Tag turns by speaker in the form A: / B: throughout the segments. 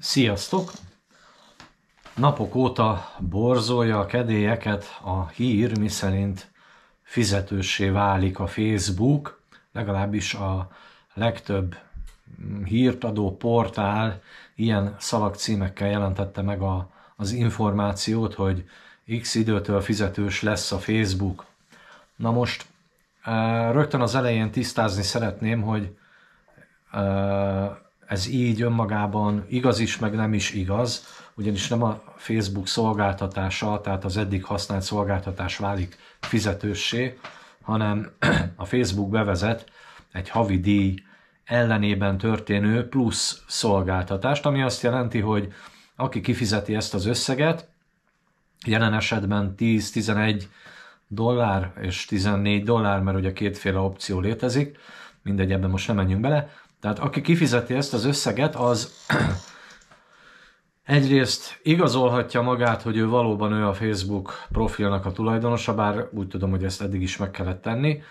A: Sziasztok! Napok óta borzolja a kedélyeket a hír, miszerint fizetősé válik a Facebook, legalábbis a legtöbb hírt adó portál ilyen szalagcímekkel jelentette meg a, az információt, hogy x időtől fizetős lesz a Facebook. Na most eh, rögtön az elején tisztázni szeretném, hogy eh, ez így önmagában igaz is, meg nem is igaz, ugyanis nem a Facebook szolgáltatása, tehát az eddig használt szolgáltatás válik fizetőssé, hanem a Facebook bevezet egy havi díj ellenében történő plusz szolgáltatást, ami azt jelenti, hogy aki kifizeti ezt az összeget, jelen esetben 10-11 dollár és 14 dollár, mert ugye kétféle opció létezik, mindegy, ebben most nem menjünk bele, tehát aki kifizeti ezt az összeget, az egyrészt igazolhatja magát, hogy ő valóban ő a Facebook profilnak a tulajdonosa, bár úgy tudom, hogy ezt eddig is meg kellett tenni,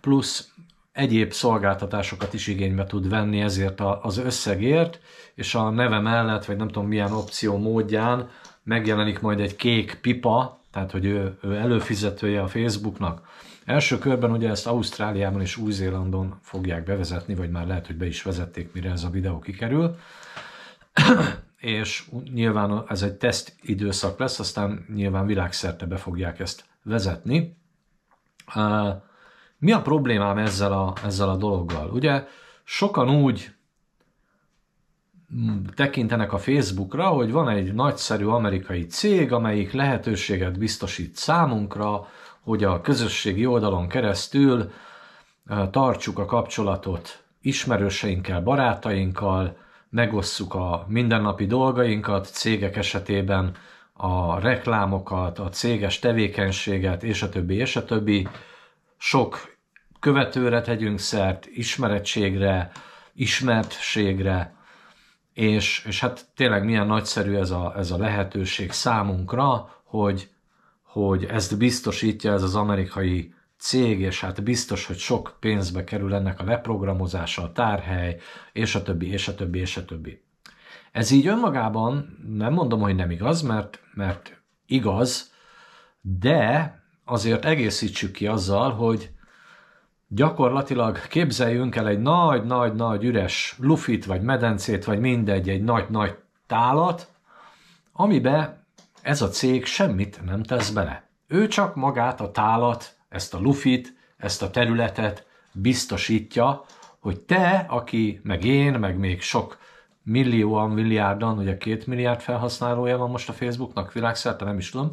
A: plusz egyéb szolgáltatásokat is igénybe tud venni ezért az összegért, és a neve mellett, vagy nem tudom milyen opció módján megjelenik majd egy kék pipa, tehát hogy ő, ő előfizetője a Facebooknak Első körben ugye ezt Ausztráliában és Új-Zélandon fogják bevezetni, vagy már lehet, hogy be is vezették, mire ez a videó kikerül. és nyilván ez egy teszt időszak lesz, aztán nyilván világszerte be fogják ezt vezetni. Mi a problémám ezzel a, ezzel a dologgal? Ugye sokan úgy tekintenek a Facebookra, hogy van egy nagyszerű amerikai cég, amelyik lehetőséget biztosít számunkra, hogy a közösségi oldalon keresztül tartsuk a kapcsolatot ismerőseinkkel, barátainkkal, megosszuk a mindennapi dolgainkat, cégek esetében a reklámokat, a céges tevékenységet, és a többi, és a többi. Sok követőre tegyünk szert, ismerettségre, ismertségre, és, és hát tényleg milyen nagyszerű ez a, ez a lehetőség számunkra, hogy hogy ezt biztosítja ez az amerikai cég, és hát biztos, hogy sok pénzbe kerül ennek a leprogramozása, a tárhely, és a többi, és a többi, és a többi. Ez így önmagában nem mondom, hogy nem igaz, mert, mert igaz, de azért egészítsük ki azzal, hogy gyakorlatilag képzeljünk el egy nagy-nagy-nagy üres lufit, vagy medencét, vagy mindegy, egy nagy-nagy tálat, amibe ez a cég semmit nem tesz bele. Ő csak magát a tálat, ezt a lufit, ezt a területet biztosítja, hogy te, aki, meg én, meg még sok millióan, milliárdan, ugye két milliárd felhasználója van most a Facebooknak világszerte, nem is tudom.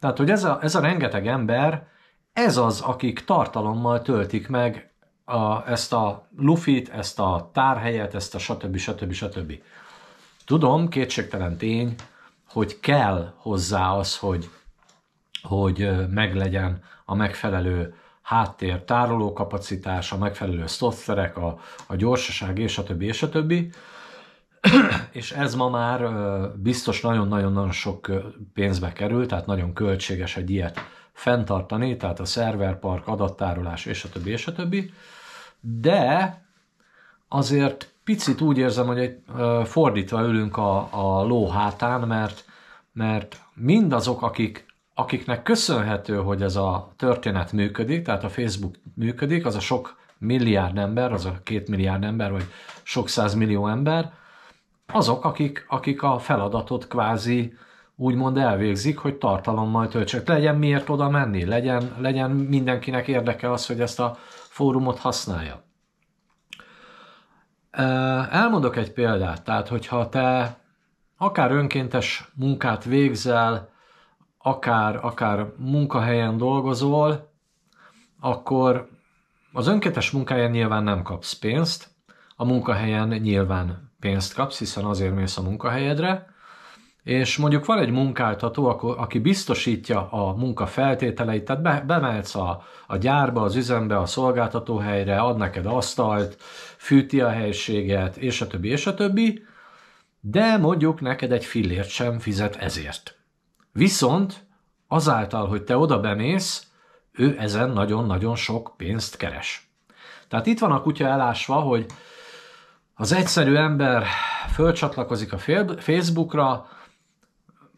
A: Tehát, hogy ez a, ez a rengeteg ember, ez az, akik tartalommal töltik meg a, ezt a lufit, ezt a tárhelyet, ezt a stb. stb. stb. Tudom, kétségtelen tény, hogy kell hozzá az, hogy, hogy meglegyen a megfelelő háttér tárolókapacitás, a megfelelő szoftverek, a, a gyorsaság, és a többi, és a többi. és ez ma már biztos nagyon-nagyon-nagyon sok pénzbe kerül, tehát nagyon költséges egy ilyet fenntartani, tehát a szerverpark, adattárolás, és a többi, és a többi. De azért picit úgy érzem, hogy egy, fordítva ülünk a, a ló hátán, mert, mert mindazok, akik, akiknek köszönhető, hogy ez a történet működik, tehát a Facebook működik, az a sok milliárd ember, az a két milliárd ember, vagy sok millió ember, azok, akik, akik a feladatot kvázi úgymond elvégzik, hogy tartalommal töltsök. Legyen miért oda menni, legyen, legyen mindenkinek érdeke az, hogy ezt a fórumot használja. Elmondok egy példát, tehát hogyha te akár önkéntes munkát végzel, akár, akár munkahelyen dolgozol, akkor az önkéntes munkáján nyilván nem kapsz pénzt, a munkahelyen nyilván pénzt kapsz, hiszen azért mész a munkahelyedre, és mondjuk van egy munkáltató, aki biztosítja a munka feltételeit, tehát be, bemelsz a, a gyárba, az üzembe, a szolgáltatóhelyre, ad neked asztalt, fűti a helységet, és a többi, és a többi, de mondjuk neked egy fillért sem fizet ezért. Viszont azáltal, hogy te oda bemész, ő ezen nagyon-nagyon sok pénzt keres. Tehát itt van a kutya elásva, hogy az egyszerű ember fölcsatlakozik a Facebookra,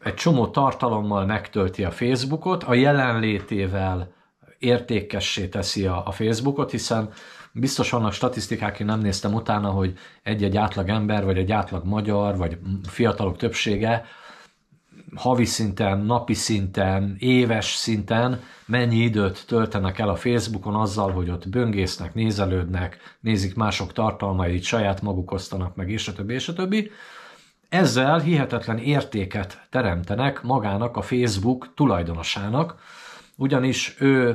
A: egy csomó tartalommal megtölti a Facebookot, a jelenlétével értékessé teszi a, a Facebookot, hiszen biztos vannak statisztikák, én nem néztem utána, hogy egy-egy átlag ember, vagy egy átlag magyar, vagy fiatalok többsége havi szinten, napi szinten, éves szinten mennyi időt töltenek el a Facebookon azzal, hogy ott böngésznek, nézelődnek, nézik mások tartalmait, saját maguk osztanak meg, és a többi, és a többi ezzel hihetetlen értéket teremtenek magának a Facebook tulajdonosának, ugyanis ő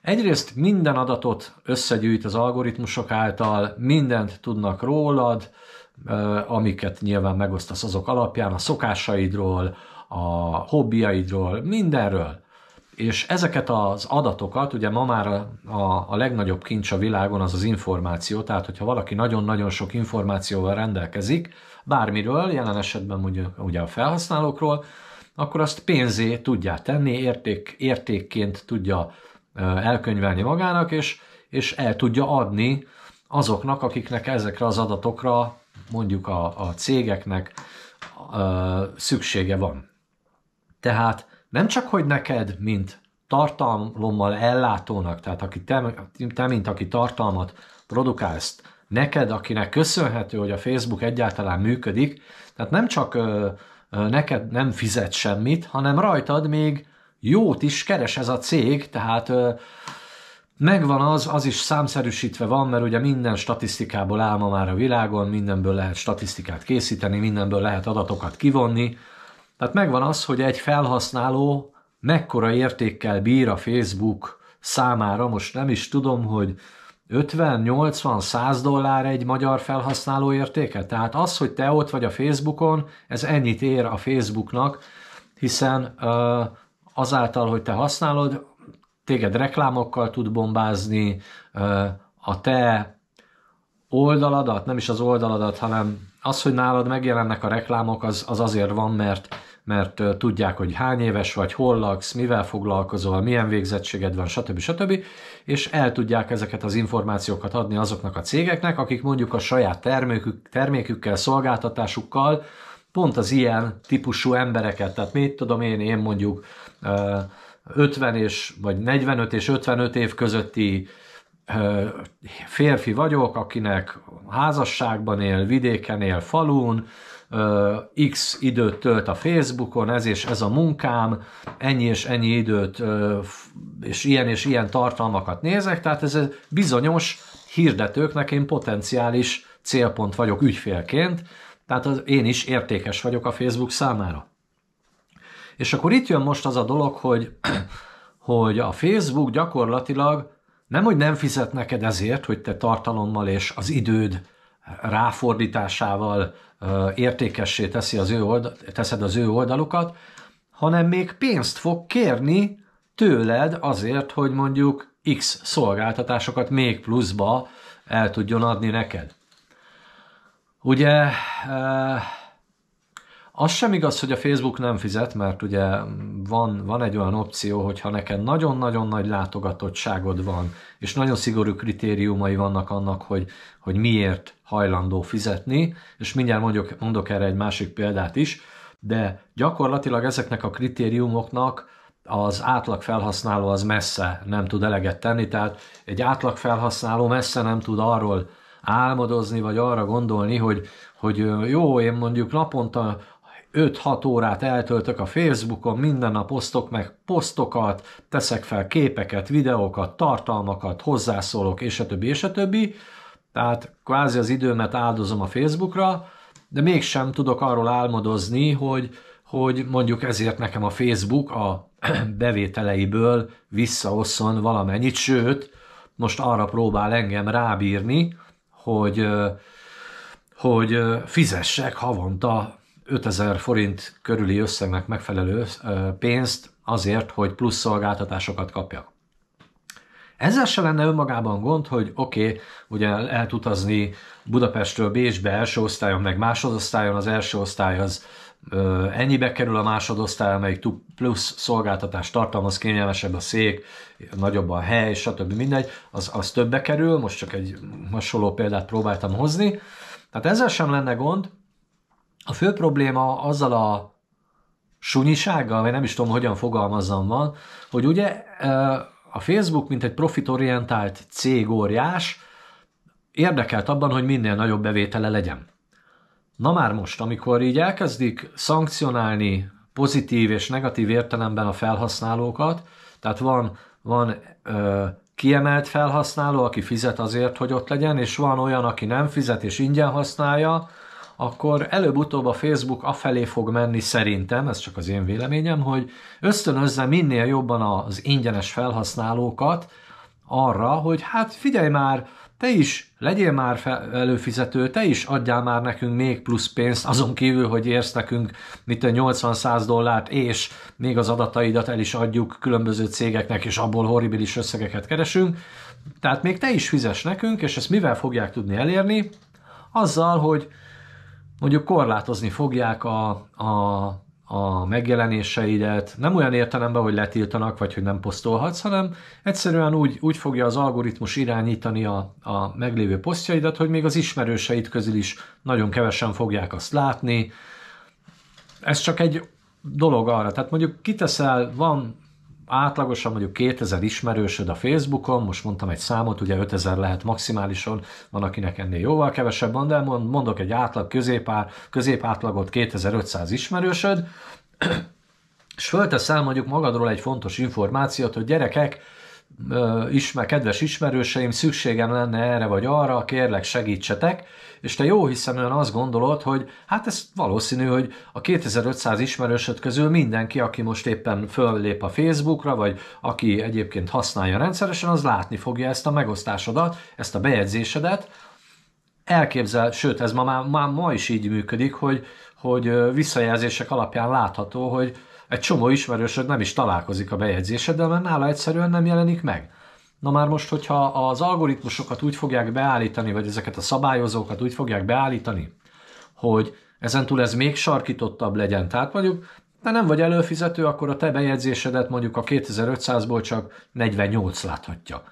A: egyrészt minden adatot összegyűjt az algoritmusok által, mindent tudnak rólad, amiket nyilván megosztasz azok alapján, a szokásaidról, a hobbiaidról, mindenről. És ezeket az adatokat, ugye ma már a, a, a legnagyobb kincs a világon az az információ, tehát hogyha valaki nagyon-nagyon sok információval rendelkezik, bármiről, jelen esetben ugye, ugye a felhasználókról, akkor azt pénzé tudja tenni, érték, értékként tudja elkönyvelni magának, és, és el tudja adni azoknak, akiknek ezekre az adatokra, mondjuk a, a cégeknek ö, szüksége van. Tehát nem csak, hogy neked, mint tartalommal ellátónak, tehát aki te, te mint aki tartalmat produkálsz, neked, akinek köszönhető, hogy a Facebook egyáltalán működik, tehát nem csak ö, ö, neked nem fizet semmit, hanem rajtad még jót is keres ez a cég, tehát ö, megvan az, az is számszerűsítve van, mert ugye minden statisztikából áll ma már a világon, mindenből lehet statisztikát készíteni, mindenből lehet adatokat kivonni, tehát megvan az, hogy egy felhasználó mekkora értékkel bír a Facebook számára, most nem is tudom, hogy 50-80-100 dollár egy magyar felhasználó értéke? Tehát az, hogy te ott vagy a Facebookon, ez ennyit ér a Facebooknak, hiszen azáltal, hogy te használod, téged reklámokkal tud bombázni, a te oldaladat, nem is az oldaladat, hanem az, hogy nálad megjelennek a reklámok, az, az azért van, mert mert tudják, hogy hány éves vagy, hol laksz, mivel foglalkozol, milyen végzettséged van, stb. stb. És el tudják ezeket az információkat adni azoknak a cégeknek, akik mondjuk a saját termékük, termékükkel, szolgáltatásukkal pont az ilyen típusú embereket, tehát mit tudom én, én mondjuk 50 és, vagy 45 és 55 év közötti férfi vagyok, akinek házasságban él, vidéken él, falun, x időt tölt a Facebookon, ez és ez a munkám, ennyi és ennyi időt, és ilyen és ilyen tartalmakat nézek, tehát ez bizonyos hirdetőknek én potenciális célpont vagyok ügyfélként, tehát az, én is értékes vagyok a Facebook számára. És akkor itt jön most az a dolog, hogy, hogy a Facebook gyakorlatilag nem, hogy nem fizet neked ezért, hogy te tartalommal és az időd ráfordításával értékessé teszi az ő oldal, teszed az ő oldalukat, hanem még pénzt fog kérni tőled azért, hogy mondjuk X szolgáltatásokat még pluszba el tudjon adni neked. Ugye az sem igaz, hogy a Facebook nem fizet, mert ugye van, van egy olyan opció, hogy ha neked nagyon-nagyon nagy látogatottságod van, és nagyon szigorú kritériumai vannak annak, hogy, hogy miért hajlandó fizetni, és mindjárt mondok mondok erre egy másik példát is, de gyakorlatilag ezeknek a kritériumoknak az átlag felhasználó az messze nem tud eleget tenni, tehát egy átlag felhasználó messze nem tud arról álmodozni, vagy arra gondolni, hogy, hogy jó, én mondjuk naponta 5-6 órát eltöltök a Facebookon, minden nap osztok meg posztokat, teszek fel képeket, videókat, tartalmakat, hozzászólok, és a többi, és a többi. Tehát kvázi az időmet áldozom a Facebookra, de mégsem tudok arról álmodozni, hogy, hogy mondjuk ezért nekem a Facebook a bevételeiből visszaosszon valamennyit, sőt, most arra próbál engem rábírni, hogy, hogy fizessek havonta 5000 forint körüli összegnek megfelelő pénzt azért, hogy plusz szolgáltatásokat kapjak. Ezzel se lenne önmagában gond, hogy oké, okay, ugye el tud utazni Budapestről Bécsbe első osztályon, meg másodosztályon, az első osztály az ö, ennyibe kerül a másodosztály, amelyik plusz szolgáltatást tartalmaz, kényelmesebb a szék, nagyobb a hely, stb. mindegy, az, az többe kerül, most csak egy hasonló példát próbáltam hozni. Tehát ezzel sem lenne gond, a fő probléma azzal a sunyisággal, vagy nem is tudom, hogyan fogalmazzam van, hogy ugye a Facebook, mint egy profitorientált cég óriás, érdekelt abban, hogy minél nagyobb bevétele legyen. Na már most, amikor így elkezdik szankcionálni pozitív és negatív értelemben a felhasználókat, tehát van, van ö, kiemelt felhasználó, aki fizet azért, hogy ott legyen, és van olyan, aki nem fizet és ingyen használja, akkor előbb-utóbb a Facebook afelé fog menni szerintem, ez csak az én véleményem, hogy ösztönözze minél jobban az ingyenes felhasználókat arra, hogy hát figyelj már, te is legyél már előfizető, te is adjál már nekünk még plusz pénzt, azon kívül, hogy érsz nekünk mint 80-100 dollárt, és még az adataidat el is adjuk különböző cégeknek, és abból horribilis összegeket keresünk. Tehát még te is fizes nekünk, és ezt mivel fogják tudni elérni? Azzal, hogy mondjuk korlátozni fogják a, a, a megjelenéseidet, nem olyan értelemben, hogy letiltanak, vagy hogy nem posztolhatsz, hanem egyszerűen úgy, úgy fogja az algoritmus irányítani a, a meglévő posztjaidat, hogy még az ismerőseid közül is nagyon kevesen fogják azt látni. Ez csak egy dolog arra. Tehát mondjuk kiteszel, van átlagosan mondjuk 2000 ismerősöd a Facebookon, most mondtam egy számot, ugye 5000 lehet maximálisan, van akinek ennél jóval kevesebb van, de mondok egy átlag középár, középátlagot 2500 ismerősöd, és fölteszel mondjuk magadról egy fontos információt, hogy gyerekek, ismer, kedves ismerőseim, szükségem lenne erre vagy arra, kérlek segítsetek, és te jó olyan azt gondolod, hogy hát ez valószínű, hogy a 2500 ismerősöd közül mindenki, aki most éppen föllép a Facebookra, vagy aki egyébként használja rendszeresen, az látni fogja ezt a megosztásodat, ezt a bejegyzésedet, elképzel, sőt, ez ma, már, ma is így működik, hogy, hogy visszajelzések alapján látható, hogy egy csomó ismerősöd nem is találkozik a bejegyzéseddel, mert nála egyszerűen nem jelenik meg. Na már most, hogyha az algoritmusokat úgy fogják beállítani, vagy ezeket a szabályozókat úgy fogják beállítani, hogy ezentúl ez még sarkítottabb legyen, tehát mondjuk de nem vagy előfizető, akkor a te bejegyzésedet mondjuk a 2500-ból csak 48 láthatja.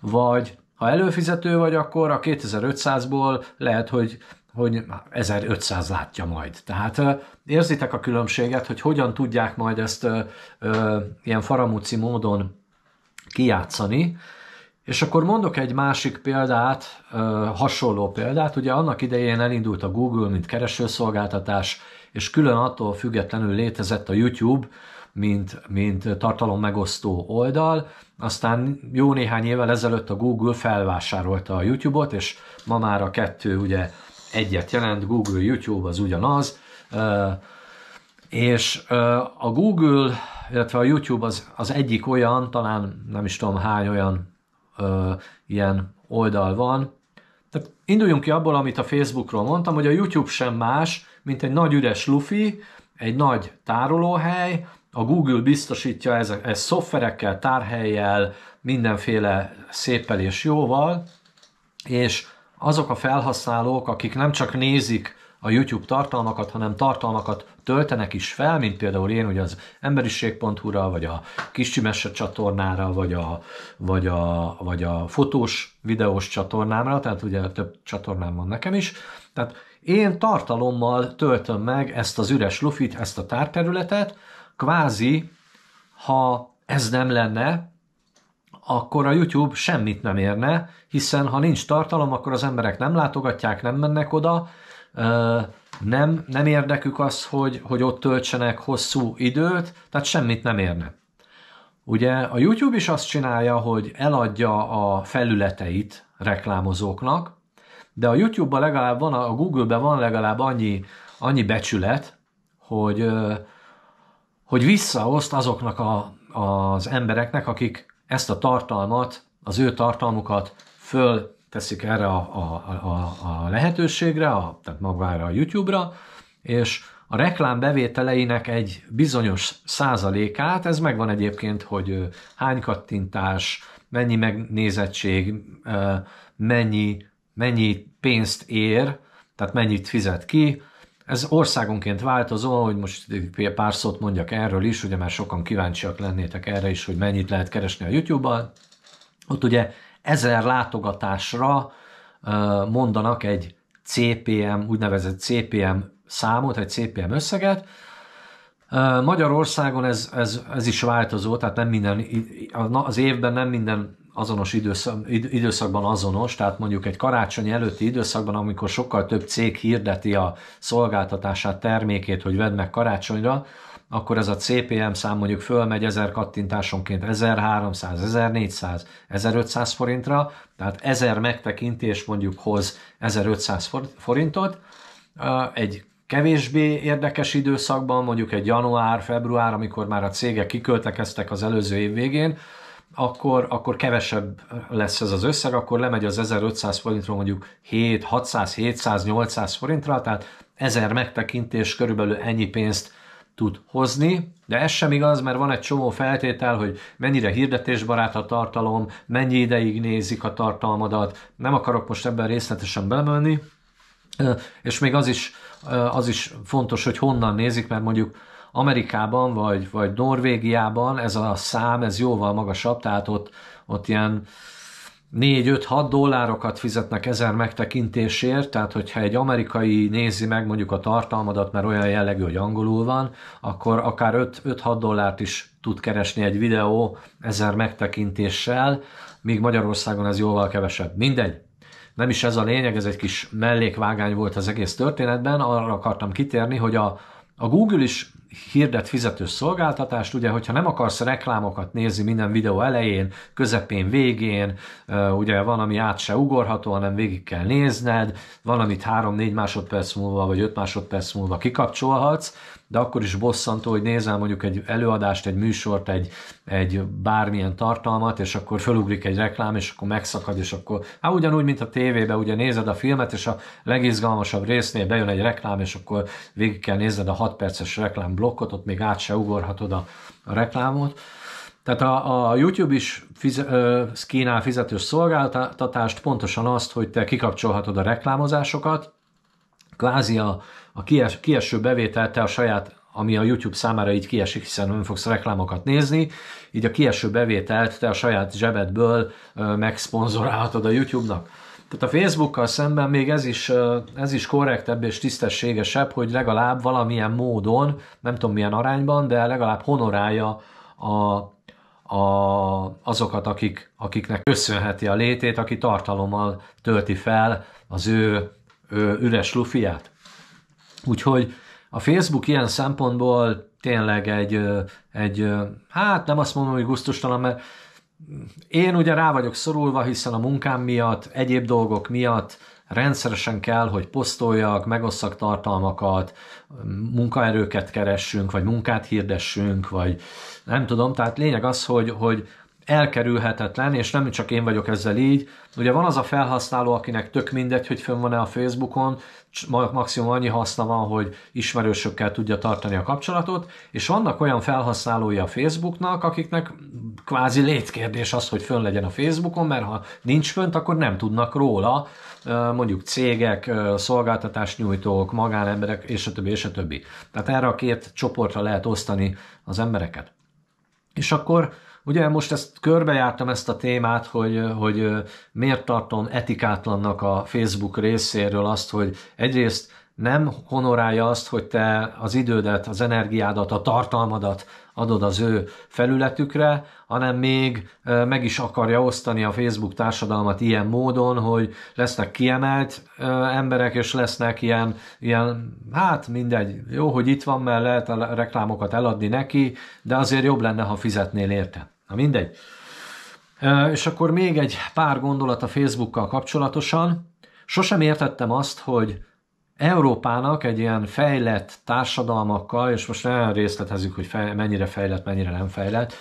A: Vagy ha előfizető vagy, akkor a 2500-ból lehet, hogy hogy 1500 látja majd. Tehát érzitek a különbséget, hogy hogyan tudják majd ezt ilyen faramúci módon kijátszani, és akkor mondok egy másik példát, hasonló példát. Ugye annak idején elindult a Google, mint keresőszolgáltatás, és külön attól függetlenül létezett a YouTube, mint, mint megosztó oldal. Aztán jó néhány évvel ezelőtt a Google felvásárolta a YouTube-ot, és ma már a kettő ugye egyet jelent, Google, YouTube az ugyanaz, és a Google, illetve a YouTube az, az egyik olyan, talán nem is tudom hány olyan ilyen oldal van, tehát induljunk ki abból, amit a Facebookról mondtam, hogy a YouTube sem más, mint egy nagy üres lufi, egy nagy tárolóhely, a Google biztosítja ez, ez szoftverekkel, tárhelyjel, mindenféle széppel és jóval, és azok a felhasználók, akik nem csak nézik a YouTube tartalmakat, hanem tartalmakat töltenek is fel, mint például én ugye az emberiség.hu-ra, vagy a Kiscsimesse csatornára, vagy a, vagy, a, vagy a fotós videós csatornámra, tehát ugye több csatornám van nekem is, tehát én tartalommal töltöm meg ezt az üres lufit, ezt a tárterületet, kvázi, ha ez nem lenne, akkor a YouTube semmit nem érne, hiszen ha nincs tartalom, akkor az emberek nem látogatják, nem mennek oda, nem, nem érdekük az, hogy, hogy ott töltsenek hosszú időt, tehát semmit nem érne. Ugye a YouTube is azt csinálja, hogy eladja a felületeit reklámozóknak, de a YouTube-ban legalább van, a Google-ben van legalább annyi, annyi becsület, hogy, hogy visszaoszt azoknak a, az embereknek, akik ezt a tartalmat, az ő tartalmukat fölteszik erre a, a, a, a lehetőségre, a, tehát magvára a YouTube-ra, és a reklám bevételeinek egy bizonyos százalékát, ez megvan egyébként, hogy hány kattintás, mennyi megnézettség, mennyi, mennyi pénzt ér, tehát mennyit fizet ki, ez országonként változó, hogy most pár szót mondjak erről is, ugye már sokan kíváncsiak lennétek erre is, hogy mennyit lehet keresni a YouTube-ban. Ott ugye ezer látogatásra mondanak egy CPM, úgynevezett CPM számot, egy CPM összeget. Magyarországon ez, ez, ez is változó, tehát nem minden, az évben nem minden azonos időszak, időszakban azonos, tehát mondjuk egy karácsony előtti időszakban, amikor sokkal több cég hirdeti a szolgáltatását, termékét, hogy vedd meg karácsonyra, akkor ez a CPM szám mondjuk fölmegy 1000 kattintásonként 1300, 1400, 1500 forintra, tehát 1000 megtekintés mondjuk hoz 1500 forintot, egy kevésbé érdekes időszakban, mondjuk egy január, február, amikor már a cégek kiköltekeztek az előző év végén, akkor, akkor kevesebb lesz ez az összeg, akkor lemegy az 1500 forintról mondjuk 7, 600, 700, 800 forintra, tehát 1000 megtekintés körülbelül ennyi pénzt tud hozni, de ez sem igaz, mert van egy csomó feltétel, hogy mennyire hirdetésbarát a tartalom, mennyi ideig nézik a tartalmadat, nem akarok most ebben részletesen belemenni, és még az is, az is fontos, hogy honnan nézik, mert mondjuk Amerikában vagy, vagy Norvégiában ez a szám, ez jóval magasabb, tehát ott, ott ilyen 4-5-6 dollárokat fizetnek ezer megtekintésért, tehát hogyha egy amerikai nézi meg mondjuk a tartalmadat, mert olyan jellegű, hogy angolul van, akkor akár 5-6 dollárt is tud keresni egy videó ezer megtekintéssel, míg Magyarországon ez jóval kevesebb. Mindegy, nem is ez a lényeg, ez egy kis mellékvágány volt az egész történetben, arra akartam kitérni, hogy a, a Google is hirdet fizetős szolgáltatást, ugye, hogyha nem akarsz reklámokat nézni minden videó elején, közepén, végén, ugye van, ami át se ugorható, hanem végig kell nézned, van, amit 3-4 másodperc múlva, vagy 5 másodperc múlva kikapcsolhatsz, de akkor is bosszantó, hogy nézel mondjuk egy előadást, egy műsort, egy, egy bármilyen tartalmat, és akkor fölugrik egy reklám, és akkor megszakad, és akkor, hát ugyanúgy, mint a tévébe, ugye nézed a filmet, és a legizgalmasabb résznél bejön egy reklám, és akkor végig kell nézned a 6 perces reklám blokkot, ott még át se ugorhatod a, a reklámot. Tehát a, a YouTube is fiz, ö, kínál fizetős szolgáltatást, pontosan azt, hogy te kikapcsolhatod a reklámozásokat, kvázi a a kies, kieső bevételt te a saját, ami a YouTube számára így kiesik, hiszen nem fogsz reklámokat nézni, így a kieső bevételt te a saját zsebedből megszponzorálhatod a YouTube-nak. Tehát a Facebookkal szemben még ez is, ez is korrektebb és tisztességesebb, hogy legalább valamilyen módon, nem tudom milyen arányban, de legalább honorálja a, a, azokat, akik, akiknek köszönheti a létét, aki tartalommal tölti fel az ő, ő üres lufiát. Úgyhogy a Facebook ilyen szempontból tényleg egy, egy hát nem azt mondom, hogy gusztustalan, mert én ugye rá vagyok szorulva, hiszen a munkám miatt, egyéb dolgok miatt rendszeresen kell, hogy posztoljak, megosszak tartalmakat, munkaerőket keressünk, vagy munkát hirdessünk, vagy nem tudom, tehát lényeg az, hogy, hogy elkerülhetetlen, és nem csak én vagyok ezzel így. Ugye van az a felhasználó, akinek tök mindegy, hogy fönn van-e a Facebookon, maximum annyi haszna van, hogy ismerősökkel tudja tartani a kapcsolatot, és vannak olyan felhasználói a Facebooknak, akiknek kvázi létkérdés az, hogy fönn legyen a Facebookon, mert ha nincs fönt, akkor nem tudnak róla, mondjuk cégek, szolgáltatásnyújtók, magánemberek, és a többi, és a többi. Tehát erre a két csoportra lehet osztani az embereket. És akkor Ugye most ezt körbejártam ezt a témát, hogy, hogy miért tartom etikátlannak a Facebook részéről azt, hogy egyrészt nem honorálja azt, hogy te az idődet, az energiádat, a tartalmadat adod az ő felületükre, hanem még meg is akarja osztani a Facebook társadalmat ilyen módon, hogy lesznek kiemelt emberek, és lesznek ilyen, ilyen hát mindegy, jó, hogy itt van, mert lehet a reklámokat eladni neki, de azért jobb lenne, ha fizetnél érte. Na mindegy. És akkor még egy pár gondolat a Facebookkal kapcsolatosan. Sosem értettem azt, hogy Európának egy ilyen fejlett társadalmakkal, és most nem részletezzük, hogy fej, mennyire fejlett, mennyire nem fejlett,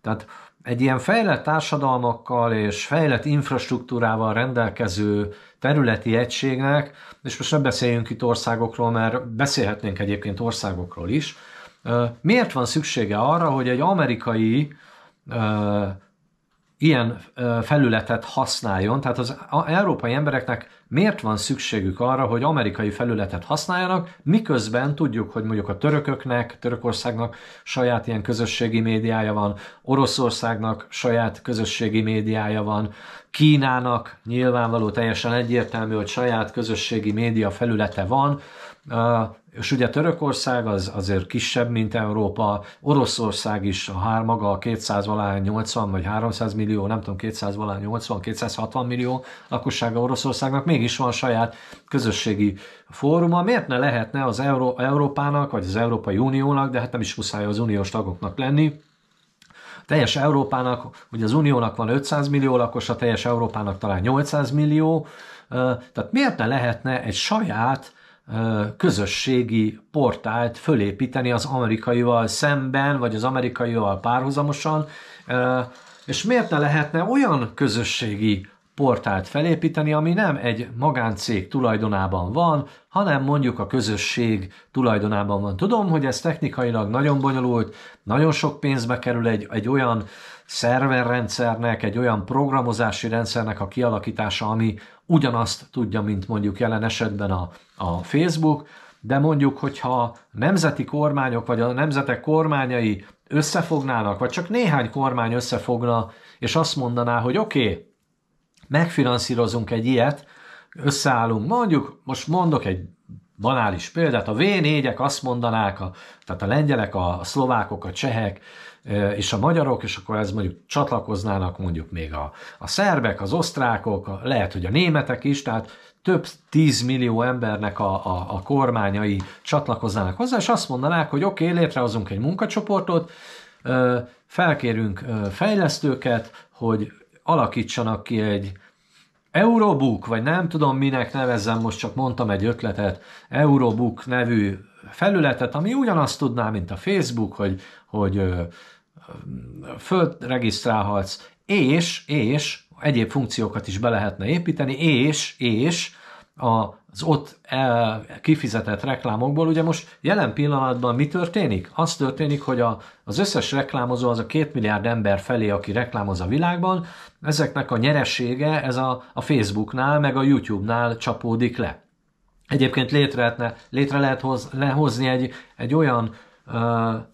A: tehát egy ilyen fejlett társadalmakkal és fejlett infrastruktúrával rendelkező területi egységnek, és most ne beszéljünk itt országokról, mert beszélhetnénk egyébként országokról is, miért van szüksége arra, hogy egy amerikai ilyen felületet használjon, tehát az európai embereknek miért van szükségük arra, hogy amerikai felületet használjanak, miközben tudjuk, hogy mondjuk a törököknek, Törökországnak saját ilyen közösségi médiája van, Oroszországnak saját közösségi médiája van, Kínának nyilvánvaló teljesen egyértelmű, hogy saját közösségi média felülete van, és ugye Törökország az azért kisebb, mint Európa, Oroszország is a hár maga 200 valány 80 vagy 300 millió, nem tudom, 200 valány 80, 260 millió lakossága Oroszországnak mégis van saját közösségi fóruma. Miért ne lehetne az Euró- Európának, vagy az Európai Uniónak, de hát nem is muszáj az uniós tagoknak lenni, teljes Európának, hogy az Uniónak van 500 millió lakosa, teljes Európának talán 800 millió, tehát miért ne lehetne egy saját közösségi portált fölépíteni az amerikaival szemben, vagy az amerikaival párhuzamosan, és miért ne lehetne olyan közösségi portált felépíteni, ami nem egy magáncég tulajdonában van, hanem mondjuk a közösség tulajdonában van. Tudom, hogy ez technikailag nagyon bonyolult, nagyon sok pénzbe kerül egy, egy olyan szerverrendszernek, egy olyan programozási rendszernek a kialakítása, ami ugyanazt tudja, mint mondjuk jelen esetben a a Facebook, de mondjuk, hogyha nemzeti kormányok vagy a nemzetek kormányai összefognának, vagy csak néhány kormány összefogna, és azt mondaná, hogy oké, okay, megfinanszírozunk egy ilyet, összeállunk, mondjuk, most mondok egy banális példát, a V4-ek azt mondanák, a, tehát a lengyelek, a, szlovákok, a csehek, és a magyarok, és akkor ez mondjuk csatlakoznának mondjuk még a, a szerbek, az osztrákok, a, lehet, hogy a németek is, tehát több tízmillió embernek a, a, a kormányai csatlakoznának hozzá, és azt mondanák, hogy oké, okay, létrehozunk egy munkacsoportot, felkérünk fejlesztőket, hogy alakítsanak ki egy Eurobook, vagy nem tudom minek nevezzem, most csak mondtam egy ötletet, Eurobook nevű felületet, ami ugyanazt tudná, mint a Facebook, hogy, hogy regisztrálhatsz és, és egyéb funkciókat is be lehetne építeni, és, és az ott e, kifizetett reklámokból. Ugye most jelen pillanatban mi történik? Az történik, hogy a, az összes reklámozó az a két milliárd ember felé, aki reklámoz a világban, ezeknek a nyeressége ez a, a Facebooknál, meg a YouTube-nál csapódik le. Egyébként létre, lehetne létre lehet hoz, lehozni egy, egy olyan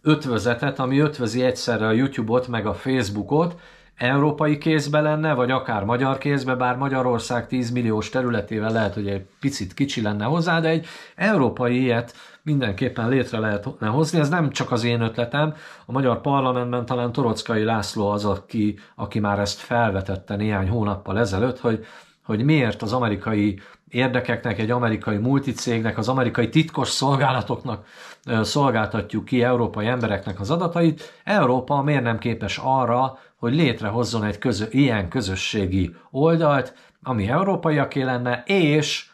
A: ötvözetet, ami ötvözi egyszerre a YouTube-ot, meg a Facebookot, európai kézbe lenne, vagy akár magyar kézbe, bár Magyarország 10 milliós területével lehet, hogy egy picit kicsi lenne hozzá, de egy európai ilyet mindenképpen létre lehetne hozni. Ez nem csak az én ötletem, a magyar parlamentben talán Torockai László az, aki, aki már ezt felvetette néhány hónappal ezelőtt, hogy, hogy miért az amerikai érdekeknek, egy amerikai multicégnek, az amerikai titkos szolgálatoknak szolgáltatjuk ki európai embereknek az adatait. Európa miért nem képes arra, hogy létrehozzon egy közö, ilyen közösségi oldalt, ami európaiaké lenne, és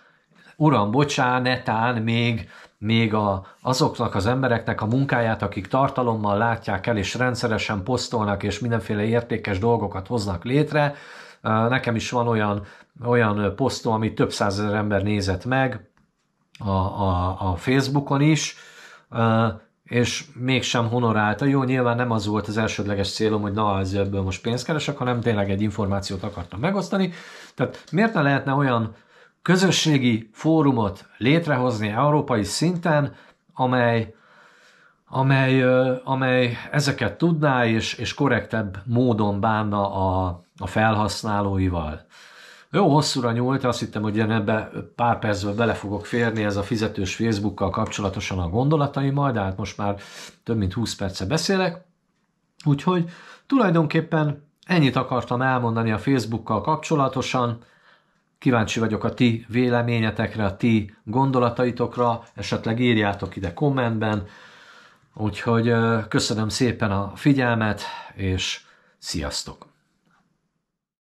A: uram, bocsánatán még, még a, azoknak az embereknek a munkáját, akik tartalommal látják el, és rendszeresen posztolnak, és mindenféle értékes dolgokat hoznak létre. Nekem is van olyan, olyan posztom, amit több százezer ember nézett meg a, a, a Facebookon is, és mégsem honorálta. Jó, nyilván nem az volt az elsődleges célom, hogy na, ez ebből most pénzt keresek, hanem tényleg egy információt akartam megosztani. Tehát miért ne lehetne olyan közösségi fórumot létrehozni európai szinten, amely, amely, amely ezeket tudná és, és korrektebb módon bánna a, a felhasználóival. Jó hosszúra nyúlt, azt hittem, hogy én ebbe pár percben bele fogok férni, ez a fizetős Facebookkal kapcsolatosan a majd, de hát most már több mint 20 perce beszélek. Úgyhogy tulajdonképpen ennyit akartam elmondani a Facebookkal kapcsolatosan, Kíváncsi vagyok a ti véleményetekre, a ti gondolataitokra, esetleg írjátok ide kommentben. Úgyhogy köszönöm szépen a figyelmet, és sziasztok!